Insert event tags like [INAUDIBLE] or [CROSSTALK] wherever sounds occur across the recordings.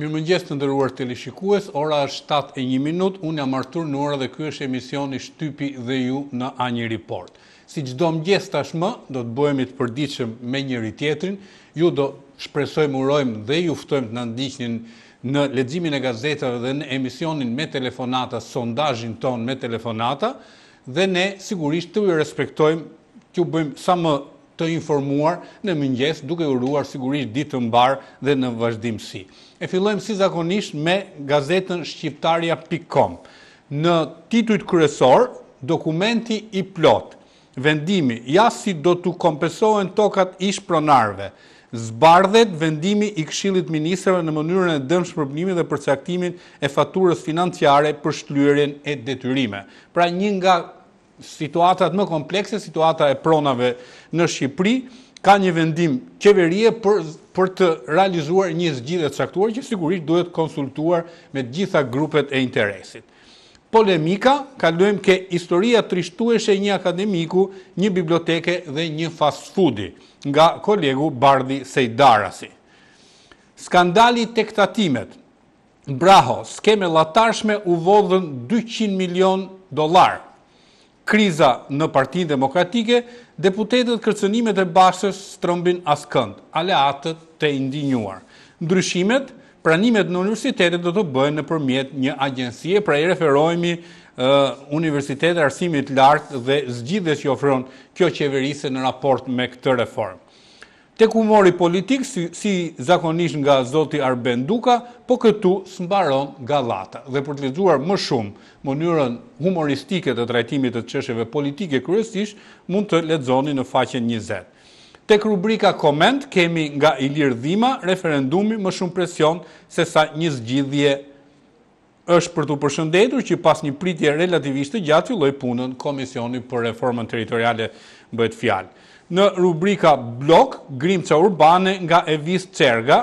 Mirë mëngjes të ndërruar të lishikues, ora është 7.1 minut, unë jam artur në ora dhe kjo është emisioni Shtypi dhe ju në Anjë Report. Si qdo mëngjes tashmë, do të bojemi të përdiqëm me njëri tjetrin, ju do shpresojmë urojmë dhe juftojmë të nëndiqnin në ledzimin e gazetave dhe në emisionin me telefonata, sondajin ton me telefonata, dhe ne sigurisht të ju respektojmë, të ju bëjmë sa më të informuar në mëngjes duke uruar sigurisht ditë të mbarë dhe në vazhdimësi. E fillojmë si zakonisht me gazetën shqiptaria.com. Në titujt kryesor, dokumenti i plot, vendimi, ja si do të kompesohen tokat ish pronarve, zbardhet vendimi i këshillit ministrëve në mënyrën e dëmë përpnimi dhe përcaktimin e faturës financiare për shtlyrin e detyrime. Pra një nga situatat më komplekse, situatat e pronave në Shqipëri, ka një vendim qeverie për të realizuar një të saktuar, që sigurisht duhet konsultuar me gjitha grupet e interesit. Polemika, ka ke istoria trishtueshe një akademiku, një biblioteke dhe një fast foodi, nga kolegu Bardhi Sejdarasi. Skandali të këtatimet, braho, skeme latarshme u vodhën 200 milion dolarë, kriza në partinë demokratike, deputetet kërcënimet e bashës strombin askënd, aleatët të indinjuar. Ndryshimet, pranimet në universitetet do të bëjnë në përmjet një agjensie, pra i referojmi uh, universitetet arsimit lartë dhe zgjidhës që ofron kjo qeverise në raport me këtë reformë. Tek ku mori politikë si, zakonisht nga Zoti Arben Duka, po këtu së mbaron nga lata. Dhe për të lezuar më shumë mënyrën humoristike të trajtimit të qesheve politike kërësish, mund të lezoni në faqen 20. Tek rubrika koment kemi nga Ilir Dhima referendumi më shumë presion se sa një zgjidhje është për të përshëndetur që pas një pritje relativisht të gjatë filloj punën Komisioni për Reformën Territoriale bëhet fjalë në rubrika blok Grimca Urbane nga Evis Cerga,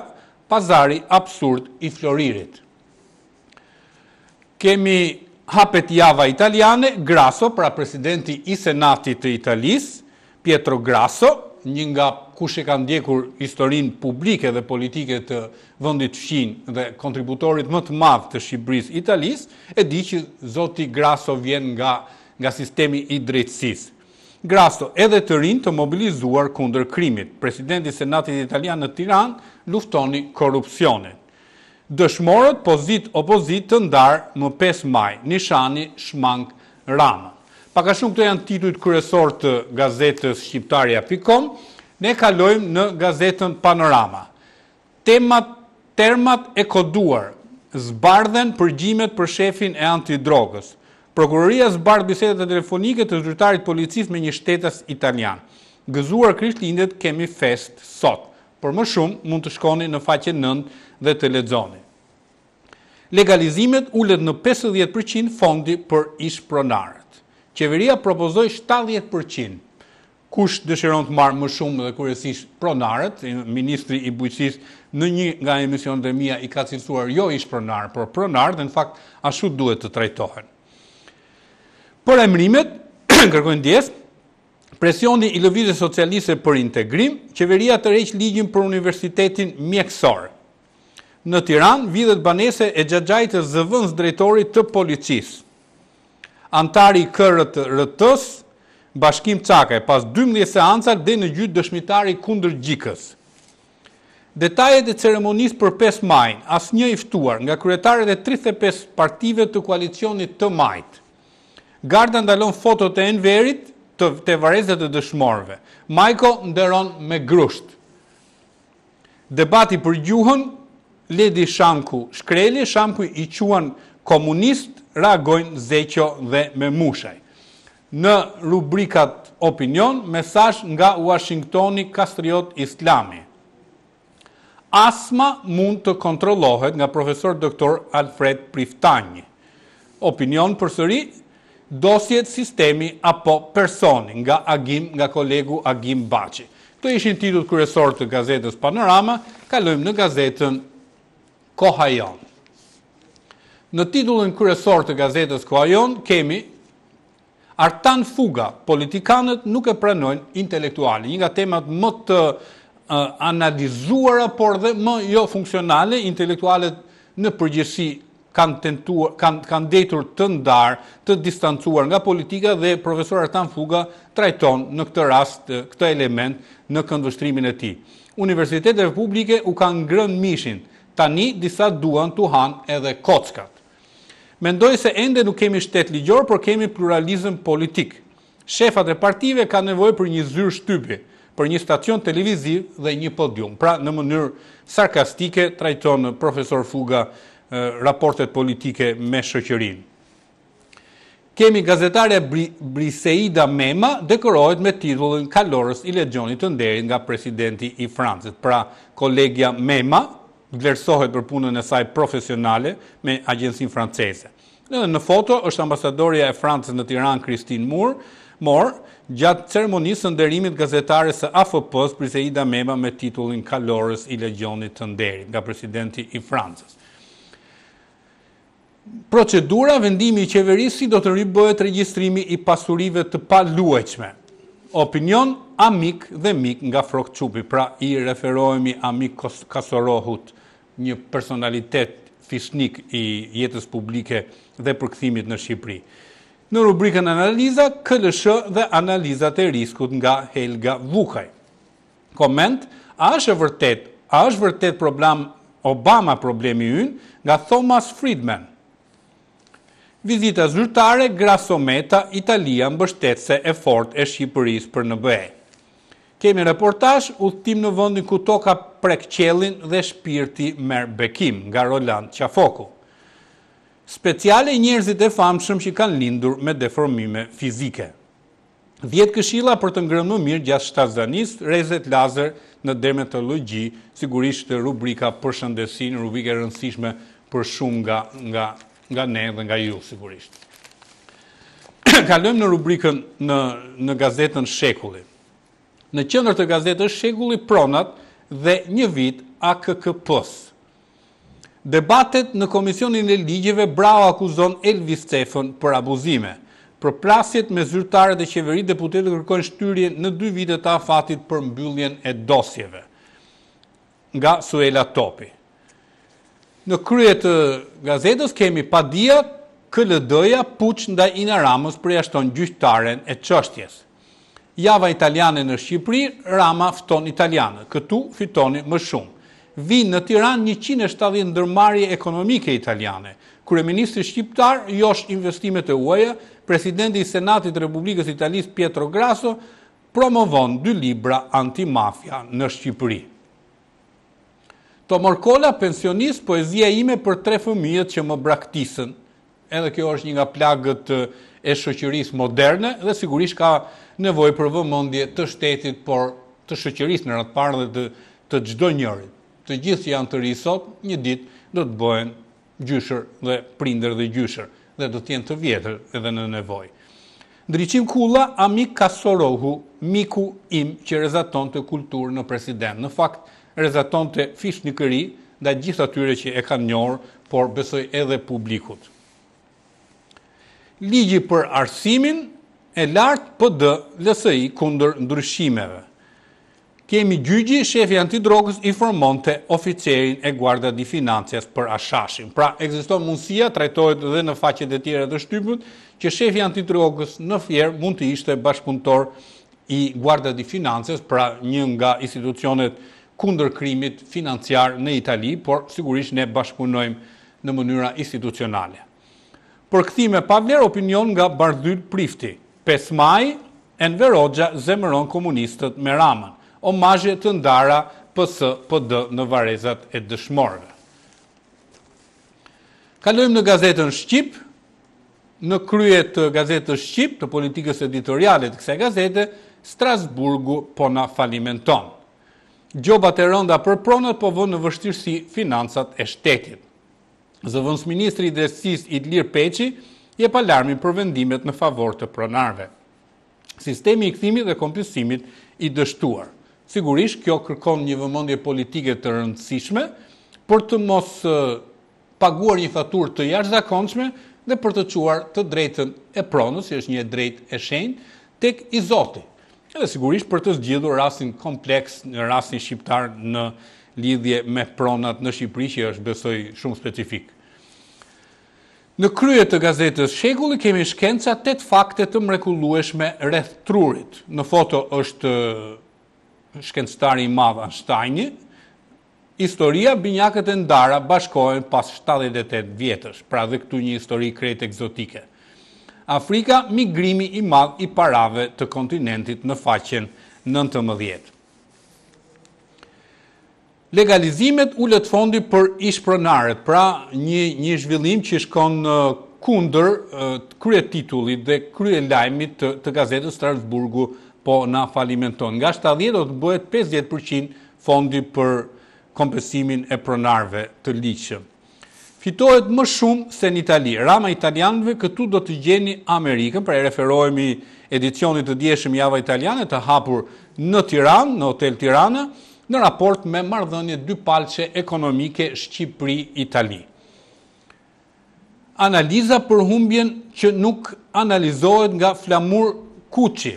pazari absurd i floririt. Kemi hapet java italiane, Grasso, pra presidenti i senatit të Italis, Pietro Grasso, një nga kush kanë ndjekur historinë publike dhe politike të vendit fqin dhe kontributorit më të madh të Shqipërisë Italis, e di që zoti Grasso vjen nga nga sistemi i drejtësisë. Grasto edhe të rinë të mobilizuar kundër krimit. Presidenti Senatit Italian në Tiran luftoni korupcionit. Dëshmorët pozit opozit të ndarë më 5 maj, nishani shmang rama. Paka shumë këto janë titujt kërësor të gazetës Shqiptaria.com, ne kalojmë në gazetën Panorama. Temat, termat e koduar, zbardhen përgjimet për shefin e antidrogës, Prokuroria zbardh bisedat telefonike të zyrtarit policisë me një shtetas italian. Gëzuar lindet kemi fest sot. Për më shumë mund të shkoni në faqen 9 dhe të lexoni. Legalizimet ulet në 50% fondi për ish pronarët. Qeveria propozoi 70%. Kush dëshiron të marë më shumë dhe kryesisht pronarët, ministri i bujqësisë në një nga emisionet e mia i ka cilësuar jo ish pronar, por pronar dhe në fakt ashtu duhet të trajtohen për emrimet, [CLEARS THROAT] kërkojnë djesë, presjoni i lëvizë socialiste për integrim, qeveria të reqë ligjim për universitetin mjekësorë. Në Tiran, vidhet banese e gjagjajtë të zëvëns drejtorit të policisë. Antari kërët rëtës, bashkim cakaj, pas 12 seancar dhe në gjytë dëshmitari kundër gjikës. Detajet e ceremonis për 5 majnë, as një iftuar nga kryetare e 35 partive të koalicionit të majtë. Garda ndalon foto të enverit të varezet e dëshmorve. Majko ndëron me grusht. Debati për gjuhën, ledi Shanku shkreli, Shanku i quen komunist, ragojnë zeqo dhe me mushaj. Në rubrikat opinion, mesaj nga Washingtoni Kastriot Islami. Asma mund të kontrolohet nga profesor doktor Alfred Priftani. Opinion për sëri, dosjet sistemi apo personi nga Agim, nga kolegu Agim Baci. Këto ishin titut kërësor të gazetës Panorama, kalujmë në gazetën Kohajon. Në titullën kërësor të gazetës Kohajon kemi Artan Fuga, politikanët nuk e pranojnë intelektuali. Një nga temat më të eh, analizuara, por dhe më jo funksionale, intelektualet në përgjësi kanë tentuar kanë kanë detur të ndar, të distancuar nga politika dhe profesor Artan Fuga trajton në këtë rast këtë element në këndvështrimin e tij. Universitetet publike u kanë ngrënë mishin. Tani disa duan të han edhe kockat. Mendoj se ende nuk kemi shtet ligjor, por kemi pluralizëm politik. Shefat e partive kanë nevojë për një zyrë shtypi, për një stacion televiziv dhe një podium. Pra në mënyrë sarkastike trajton profesor Fuga raportet politike me shëqërin. Kemi gazetare Briseida Mema dekorojt me titullin kalorës i legjonit të nderin nga presidenti i Francët. Pra, kolegja Mema glersohet për punën e saj profesionale me agjensin franceze. Në, foto është ambasadoria e Francës në Tiran, Kristin Mur, morë gjatë ceremonisë së nderimit gazetare së AFP-s Briseida Mema me titullin kalorës i legjonit të nderit nga presidenti i Francës. Procedura vendimi i qeverisë do të ribohet regjistrimi i pasurive të paluajtshme. Opinion amik dhe mik nga Frok pra i referohemi Amik Kasorohut, një personalitet fisnik i jetës publike dhe përkthimit në Shqipëri. Në rubrikën Analiza KLSH dhe Analizat e Riskut nga Helga Vukaj. Koment, a është vërtet, a është vërtet problem Obama problemi ynë? Nga Thomas Friedman. Vizita zyrtare Grasometa Italia mbështetëse e efort e Shqipëris për në bëhe. Kemi reportash, uhtim në vëndin ku toka prek qelin dhe shpirti merë bekim, nga Roland Qafoku. Speciale njerëzit e famshëm që kanë lindur me deformime fizike. Vjetë këshila për të ngrënë mirë gjatë shtazanis, rezet lazer në dermatologi, sigurisht rubrika për shëndesin, rubrike rëndësishme për shumë nga, nga nga ne dhe nga ju, sigurisht. [CLEARS THROAT] Kalëm në rubrikën në, në gazetën Shekulli. Në qëndër të gazetën Shekulli pronat dhe një vit akkp Debatet në Komisionin e Ligjeve brau akuzon Elvis Cefën për abuzime. Për plasjet me zyrtare dhe qeveri, deputetet kërkojnë shtyrje në dy vitet ta fatit për mbylljen e dosjeve. Nga Suela Topi në krye të gazetës kemi padia KLD-ja puç ndaj Ina Ramës për jashton gjyqtaren e çështjes. Java italiane në Shqipëri, Rama fton italiane, Këtu fitoni më shumë. Vinë në Tiranë 170 ndërmarrje ekonomike italiane. Kryeministri shqiptar josh investimet e huaja, presidenti i Senatit të Republikës Italisë Pietro Grasso promovon dy libra antimafia në Shqipëri. Tomorkola, pensionist, poezia ime për tre fëmijët që më braktisën. Edhe kjo është një nga plagët e shëqëris moderne dhe sigurisht ka nevoj për vëmëndje të shtetit, por të shëqëris në ratë parë dhe të gjdo njërit. Të gjithë që janë të risot, një ditë do të bëhen gjyshër dhe prinder dhe gjyshër dhe do tjenë të vjetër edhe në nevoj. Ndryqim kula, amik kasorohu, miku im që rezaton të kulturë në president. Në fakt, në fakt, rezaton të fish një këri nda gjitha tyre që e kanë njërë, por besoj edhe publikut. Ligi për arsimin e lartë për dë lësëi kunder ndryshimeve. Kemi gjygi, shefi antidrogës informon të oficerin e guarda di financijas për ashashin. Pra, egziston mundësia, trajtojt dhe në facet e tjere dhe shtypët, që shefi antidrogës në fjerë mund të ishte bashkëpuntor i guarda di financijas, pra një nga institucionet nështë, kundër krimit financiar në Itali, por sigurisht ne bashkëpunojmë në mënyra institucionale. Për këthime, pa vler opinion nga Bardhyl Prifti, 5 maj, Enver Hoxha zemëron komunistët me ramën, o të ndara pësë pëdë në varezat e dëshmorëve. Kalojmë në gazetën Shqip, në kryet të gazetës Shqip, të politikës editorialit kse gazete, Strasburgu po na falimenton gjobat e rënda për pronët po vënë në vështirësi financat e shtetit. Zëvëns Ministri i Drecësis Idlir Peqi je palarmi për vendimet në favor të pronarve. Sistemi i këthimit dhe kompjusimit i dështuar. Sigurish, kjo kërkon një vëmondje politike të rëndësishme për të mos paguar një fatur të jash zakonçme dhe për të quar të drejtën e pronës, si është një drejt e shenjë, tek i zotit edhe sigurisht për të zgjidhur rastin kompleks në rastin shqiptar në lidhje me pronat në Shqipëri që është besoj shumë specifik. Në krye të gazetës Shegulli kemi shkenca 8 fakte të mrekullueshme rreth trurit. Në foto është shkencëtari i madh Einsteini. Historia binjakët e ndara bashkohen pas 78 vjetësh, pra dhe këtu një histori krejt egzotike. Afrika migrimi i madh i parave të kontinentit në faqen 19. Legalizimet ullet fondi për ishpronaret, pra një, një zhvillim që shkon në kunder krye titullit dhe krye lajmit të, gazetës Strasburgu po na falimenton. Nga 70 do të bëhet 50% fondi për kompensimin e prënarve të liqëm fitohet më shumë se në Itali. Rama italianëve këtu do të gjeni Amerikën, pra e referohemi edicionit të djeshëm java italiane të hapur në Tiranë, në Hotel Tirana, në raport me mardhënje dy palqe ekonomike Shqipëri-Itali. Analiza për humbjen që nuk analizohet nga flamur kuqi.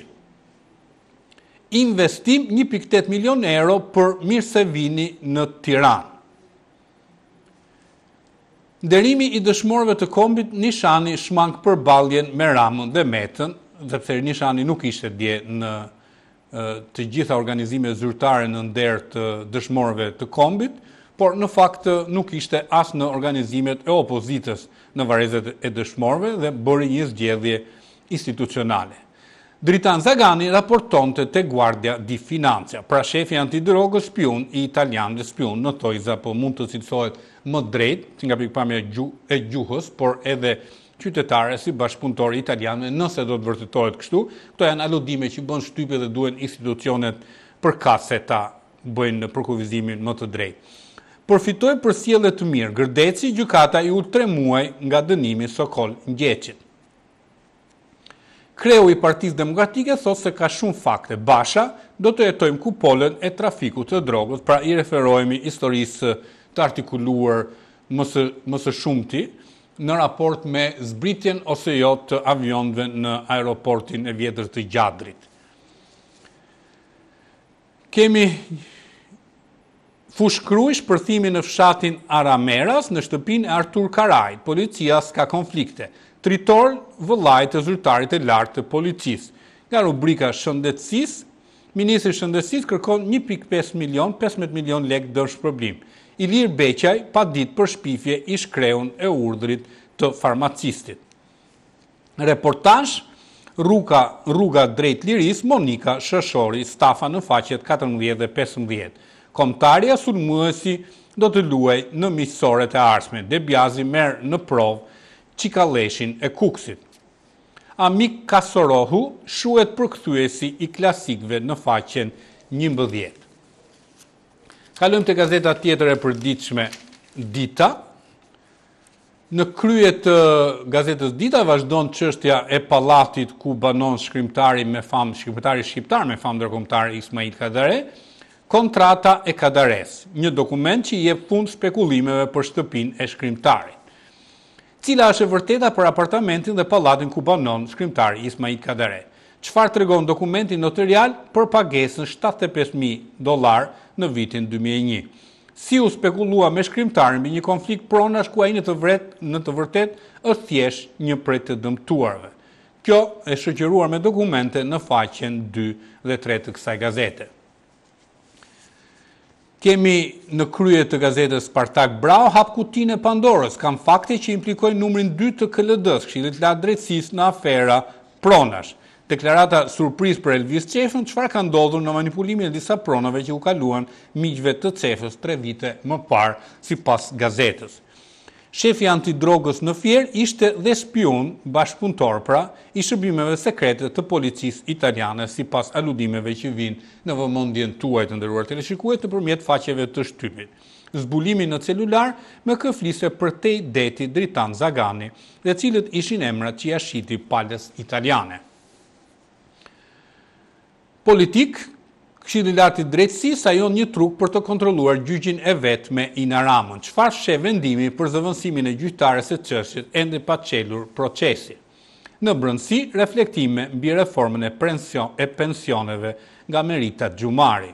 Investim 1.8 milion euro për mirë se vini në Tiranë. Nderimi i dëshmorëve të kombit Nishani shmang për baljen me ramën dhe metën, dhe Nishani nuk ishte dje në të gjitha organizime zyrtare në nder të dëshmorëve të kombit, por në fakt nuk ishte asë në organizimet e opozitës në varezet e dëshmorëve dhe bërë një zgjedhje institucionale. Dritan Zagani raporton të të guardia di financia, pra shefi antidrogë shpion i italian dhe shpion në tojza, po mund të sitësohet më drejt, të nga pikpame e gjuhës, por edhe qytetare si bashkëpuntori italianë, nëse do të vërtetohet kështu, këto janë aludime që bënë shtype dhe duen institucionet për ka ta bëjnë në përkuvizimin më të drejtë. Përfitoj për sielet të mirë, gërdeci gjukata i ultre muaj nga dënimi Sokol Ngjeqit. Kreu i partiz demokratike thot se ka shumë fakte. Basha, do të jetojmë kupollën e trafiku të drogët, pra i referojmi historisë të artikuluar mësë shumëti, në raport me zbritjen ose jo të avionve në aeroportin e vjetër të gjadrit. Kemi fushkrujsh përthimi në fshatin Arameras, në shtëpin e Artur Karaj, policia s'ka konflikte tritor vëllaj të zyrtarit e lartë të policis. Nga rubrika shëndetsis, Ministri Shëndetsis kërkon 1.5 milion, 15 milion lek dërsh problem. Ilir Beqaj pa dit për shpifje i shkreun e urdrit të farmacistit. Reportash, rruga, rruga drejt liris Monika Shëshori, stafa në faqet 14 dhe 15. Komtarja sulmuesi do të luaj në misore e arsme. Debjazi merë në provë qikaleshin e kuksit. Amik Kasorohu shuet këthuesi i klasikve në faqen një mbëdhjet. Kalëm të gazeta tjetër e ditëshme Dita. Në kryet të gazetës Dita vazhdon qështja e palatit ku banon shkrimtari me famë, shkrimtari shqiptar me famë dërkomtar Ismail Kadare, kontrata e Kadares, një dokument që je fund spekulimeve për shtëpin e shkrimtarit cila është e vërteta për apartamentin dhe palatin ku banon shkrimtar Ismail Kadere. Qfar të regon dokumentin noterial për pagesën 75.000 dolar në vitin 2001. Si u spekulua me shkrimtarën me një konflikt pronash ku a i në të vret në të vërtet është thjesht një prej të dëmtuarve. Kjo e shëqëruar me dokumente në faqen 2 dhe 3 të kësaj gazete. Kemi në kryet të gazetës Spartak Brau, hapkutin e Pandorës, kam fakte që implikojnë numrin 2 të këllëdës, këshilit la drecis në afera pronash. Deklarata surpriz për Elvis Cefën, qëfar ka ndodhur në manipulimin e disa pronave që u kaluan miqve të Cefës tre vite më parë si pas gazetës shefi antidrogës në fjerë ishte dhe spion bashkëpuntor pra i shërbimeve sekrete të policisë italiane si pas aludimeve që vinë në vëmondjen tuaj të ndërruar të leshikuet të përmjet faqeve të shtypit. Zbulimi në celular me këflise për te deti Dritan Zagani dhe cilët ishin emrat që jashiti palës italiane. Politikë Këshilli lartë i drejtësi sa jo një truk për të kontroluar gjyqin e vetë me inaramën. Qfar shë vendimi për zëvënsimin e gjyqtare se qështët e ndë pa qelur procesi? Në brëndësi, reflektime mbi reformën e pensioneve nga Merita gjumari.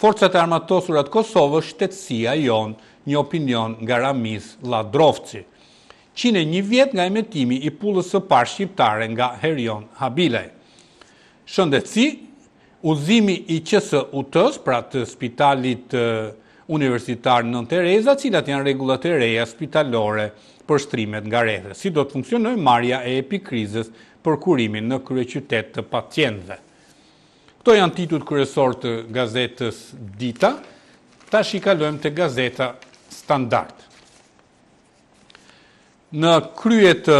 Forcët e armatosurat Kosovë, shtetësia jonë një opinion nga Ramiz Ladrovci. Qine një vjet nga emetimi i pullës së par shqiptare nga Herion Habilaj. Shëndetësi, uzimi i QSUT-s, pra të spitalit universitar Nën Tereza, cilat janë rregullat e reja spitalore për shtrimet nga rrethe. Si do të funksionojë marrja e epikrizës për kurimin në kryeqytet të pacientëve. Këto janë titujt kryesor të gazetës Dita. Tash i kalojmë te gazeta Standard. Në krye të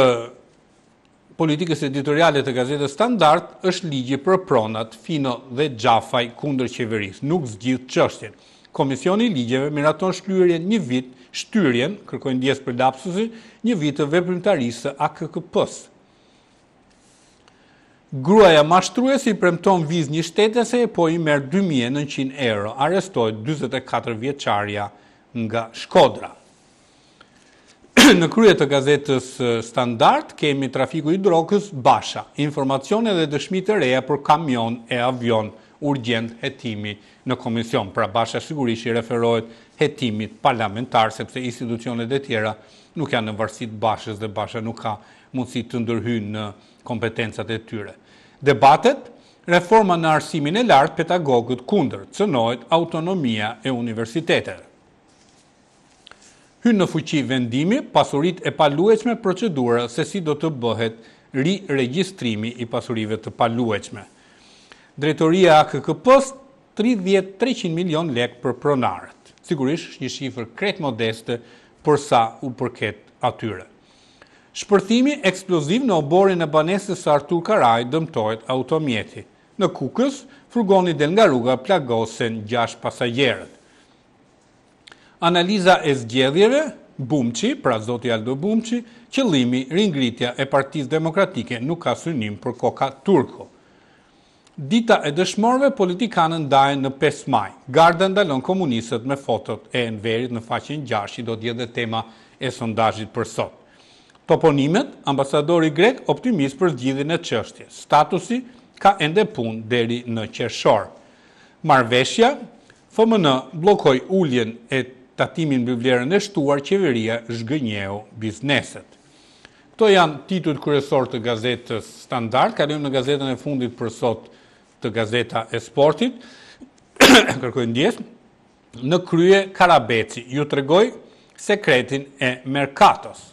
politikës editoriale të gazetës Standard është ligji për pronat, fino dhe gjafaj kundër qeverisë, nuk zgjithë qështjen. Komisioni i ligjeve miraton shlyerjen një vit shtyrjen, kërkojnë dies për lapsusin, një vit të veprimtarisë së AKKP-s. Gruaja shtruje si premton viz një shtetëse e po i merr 2900 euro. Arrestohet 44 vjeçarja nga Shkodra në krye të gazetës standard kemi trafiku i drogës Basha, informacione dhe dëshmi të reja për kamion e avion urgjent hetimi në komision. Pra Basha sigurisht i referohet hetimit parlamentar sepse institucionet e tjera nuk janë në varësit Bashës dhe Basha nuk ka mundësi të ndërhyjnë në kompetencat e tyre. Debatet Reforma në arsimin e lartë pedagogët kundër, cënohet autonomia e universiteteve hynë në fuqi vendimi pasurit e palueqme procedura se si do të bëhet ri registrimi i pasurive të palueqme. Drejtoria AKKP-s 30-300 milion lek për pronarët. Sigurisht një shifër kret modeste për sa u përket atyre. Shpërthimi eksploziv në oborin e banesës së Artur Karaj dëmtojt automjeti. Në kukës, furgoni del nga rruga plagosen 6 pasajerët analiza e zgjedhjeve, Bumqi, pra Zoti Aldo Bumqi, qëllimi ringritja e partiz demokratike nuk ka synim për koka turko. Dita e dëshmorve politikanën dajë në 5 maj. Garda ndalon komunistët me fotot e enverit në faqen 6 do t'je dhe tema e sondajit për sot. Toponimet, ambasadori grek optimist për zgjidhin e qështje. Statusi ka ende pun deri në qershor. Marveshja, FMN blokoj ulljen e tatimin mbi vlerën e shtuar qeveria zhgënjeu bizneset. Kto janë titujt kryesor të gazetës Standard, kalojmë në gazetën e fundit për sot të gazeta e sportit. [COUGHS] Kërkoj ndjes në krye Karabeci, ju të regoj sekretin e Merkatos.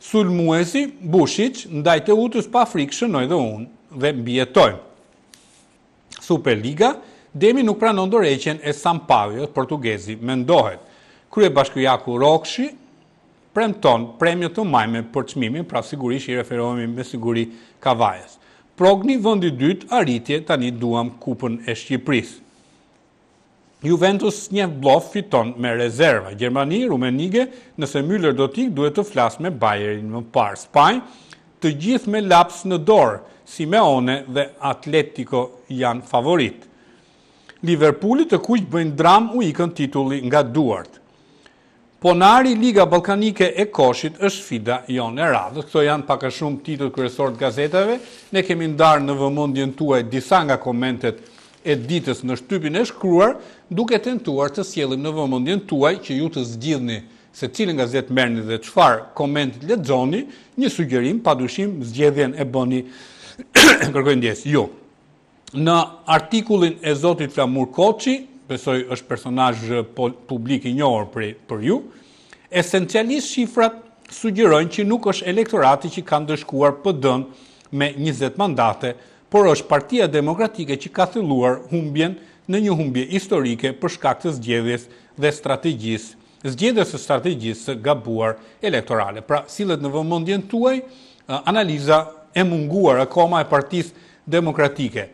Sulmuesi Bushic, ndaj të utës pa frikë, shënoj dhe unë dhe mbjetojmë. Superliga, Demi nuk pranon dorejqen e Sampavio, portugezi, mendohet krye bashkëjaku Rokshi premton premjo të majme për çmimin, pra sigurisht i referohemi me siguri Kavajës. Progni vendi i dytë arritje tani duam Kupën e Shqipërisë. Juventus një blof fiton me rezerva. Gjermani, Rumenige, nëse Müller do t'ik, duhet të flas me Bayerin më parë. Spaj, të gjithë me laps në dorë, Simeone dhe Atletico janë favorit. Liverpooli të kujtë bëjnë dram u ikën titulli nga duartë. Po Liga Balkanike e Koshit është fida jonë e radhës. Këto janë paka shumë titët të gazetave. Ne kemi ndarë në vëmundjen tuaj disa nga komentet e ditës në shtypin e shkruar, duke tentuar të sjelim në vëmundjen tuaj që ju të zgjidhni se cilën gazet mërni dhe qëfar koment le një sugjerim, pa dushim, zgjedhjen e bëni [CLEARS THROAT] kërkojnë djesë. Jo, në artikulin e Zotit Flamur Koqi, besoj është personaj eh, publik i njohër për ju, esencialisht shifrat sugjerojnë që nuk është elektorati që kanë dëshkuar dënë me 20 mandate, por është partia demokratike që ka thëlluar humbjen në një humbje historike për shkak të zgjedhjes dhe strategjisë, zgjedhjes e strategjisë gabuar elektorale. Pra, silet në vëmëndjen tuaj, eh, analiza e munguar e koma e partisë demokratike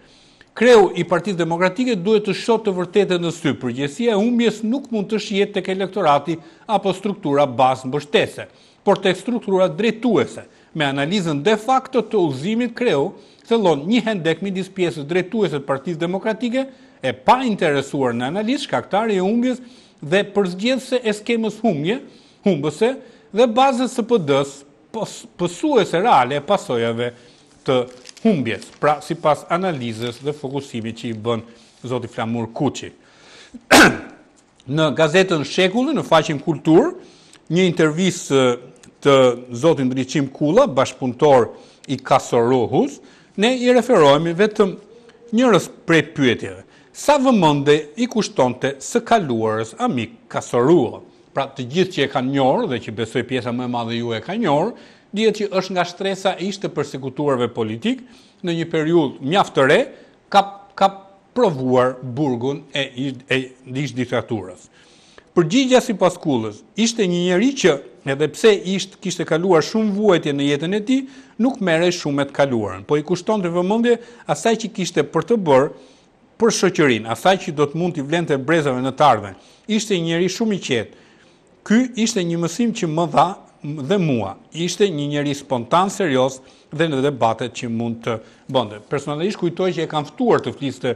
kreu i partit demokratike duhet të shotë të vërtetën në sy, përgjësia e umbjes nuk mund të shjetë të ke elektorati apo struktura basë në bështese, por të struktura drejtuese, me analizën de facto të uzimit kreu, thëllon një hendek mi disë pjesës drejtuese të partit demokratike, e pa interesuar në analizë shkaktar e umbjes dhe përzgjedhse e skemës humje, humbëse dhe bazës së pëdës pësuese reale e pasojave të humbjes, pra si pas analizës dhe fokusimi që i bën Zoti Flamur Kuqi. [CLEARS THROAT] në gazetën Shekullë, në faqin kultur, një intervjis të Zotin Ndryqim Kula, bashkëpuntor i Kasoruhus, ne i referohemi vetëm njërës prej pyetjeve. Sa vëmënde i kushtonte së kaluarës amik Kasoruhus? Pra të gjithë që e ka njërë dhe që besoj pjesa më e madhe ju e ka njërë, Dihet që është nga shtresa e ishte përsekutuarve politikë në një periudhë mjaft të re ka ka provuar burgun e e ish diktaturës. Përgjigjja sipas Kullës ishte një njeri që edhe pse ishte kishte kaluar shumë vuajtje në jetën e tij, nuk merrej shumë me të kaluarën, po i kushtonte vëmendje asaj që kishte për të bërë për shëqërin, asaj që do të mund t'i vlente brezave në të Ishte një njeri shumë i qetë. Ky ishte një mësim që më dha dhe mua, ishte një njeri spontan serios dhe në debatet që mund të bonde. Personalisht kujtoj që e kam ftuar të fliste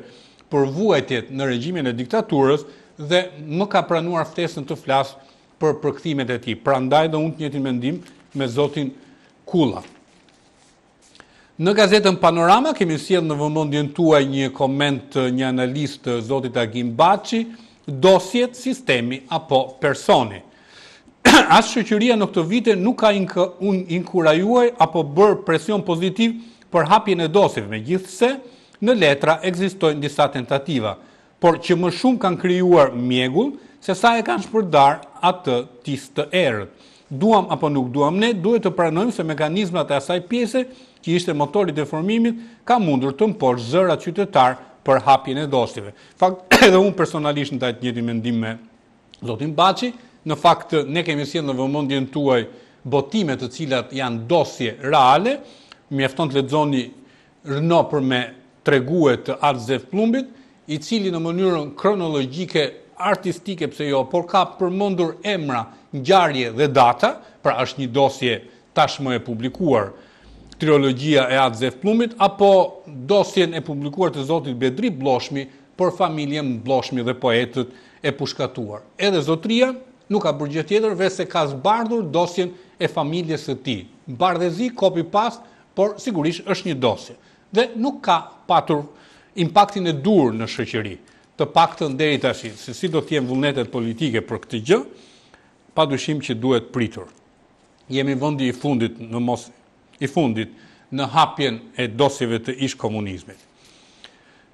për vuajtjet në regjimin e diktaturës dhe më ka pranuar ftesën të flasë për përkëthimet e ti. Pra ndaj dhe unë të njëtë një mendim me Zotin Kula. Në gazetën Panorama kemi sjedhë në vëmendjen tuaj një koment të një analistë Zotit Agim Baci, dosjet sistemi apo personi. [CLEARS THROAT] as shoqëria në këto vite nuk ka inkurajuar apo bërë presion pozitiv për hapjen e dosjeve, megjithse në letra ekzistojnë disa tentativa, por që më shumë kanë krijuar mjegull se sa e kanë shpërdar atë tis të erët. Duam apo nuk duam ne, duhet të pranojmë se mekanizmat e asaj pjese, që ishte motori të formimit, ka mundur të mpor zëra qytetar për hapjen e dosjeve. Fakt, [CLEARS THROAT] edhe unë personalisht në tajtë njëti mendim me Zotin Baci, në fakt ne kemi sjellë në vëmendjen tuaj botime të cilat janë dosje reale, mjafton të lexoni rëno për me treguet të Arzef Plumbit, i cili në mënyrën kronologjike artistike pse jo, por ka përmendur emra, ngjarje dhe data, pra është një dosje tashmë e publikuar trilogjia e Azef Plumit apo dosjen e publikuar të zotit Bedri Bloshmi për familjen Bloshmi dhe poetët e pushkatuar. Edhe zotria nuk ka bërgjë tjetër, vese se ka zbardhur dosjen e familjes së tij. Bardhezi, copy paste, por sigurisht është një dosje. Dhe nuk ka patur impaktin e dur në shoqëri. Të paktën deri tash, se si do të jenë vullnetet politike për këtë gjë, pa dushim që duhet pritur. Jemi vendi i fundit në mos i fundit në hapjen e dosjeve të ish komunizmit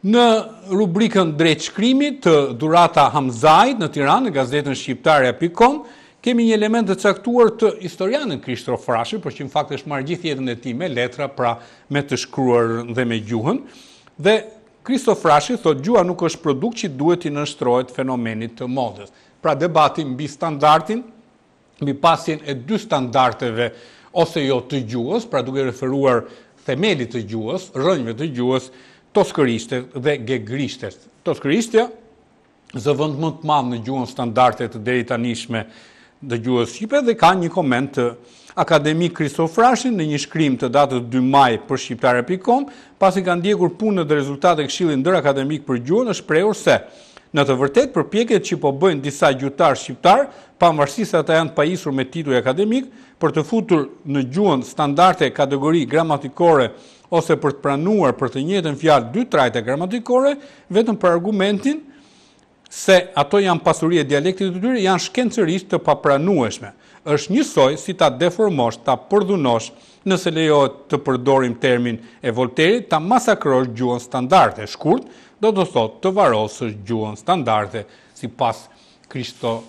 në rubrikën drejtë shkrimit të Durata Hamzaj në Tiranë, në gazetën shqiptare.com, kemi një element të caktuar të historianën Krishtro Frashi, për që në fakt është marrë gjithë jetën e ti me letra, pra me të shkruar dhe me gjuhën. Dhe Krishtro Frashi thot, gjua nuk është produkt që duhet i nështrojt fenomenit të modës. Pra debatin bi standartin, bi pasjen e dy standarteve ose jo të gjuhës, pra duke referuar themelit të gjuhës, rënjve të gjuhës, toskëriste dhe gegriste. Toskëristja, zë vënd më të madhë në gjuhën standartet të deri tanishme dhe gjuhës Shqipe dhe ka një koment të Akademi Kristofrashin në një shkrim të datët 2 maj për shqiptare.com, pasi kanë ndjekur punët dhe rezultate këshilin dërë akademik për gjuhën, është prejur se në të vërtet për pjeket që po bëjnë disa gjutarë shqiptarë, pa më vërsi se ata janë pajisur me tituj akademik, për të futur në gjuhën standarte kategori gramatikore ose për të pranuar për të njëtën fjalë dy trajte gramatikore, vetëm për argumentin se ato janë pasurie dialektit të dyre, janë shkencërisht të papranueshme. është njësoj si ta deformosh, ta përdhunosh, nëse lejohet të përdorim termin e volterit, ta masakrosh gjuën standarte. Shkurt, do të thotë të varosës gjuën standarte si pas Kristo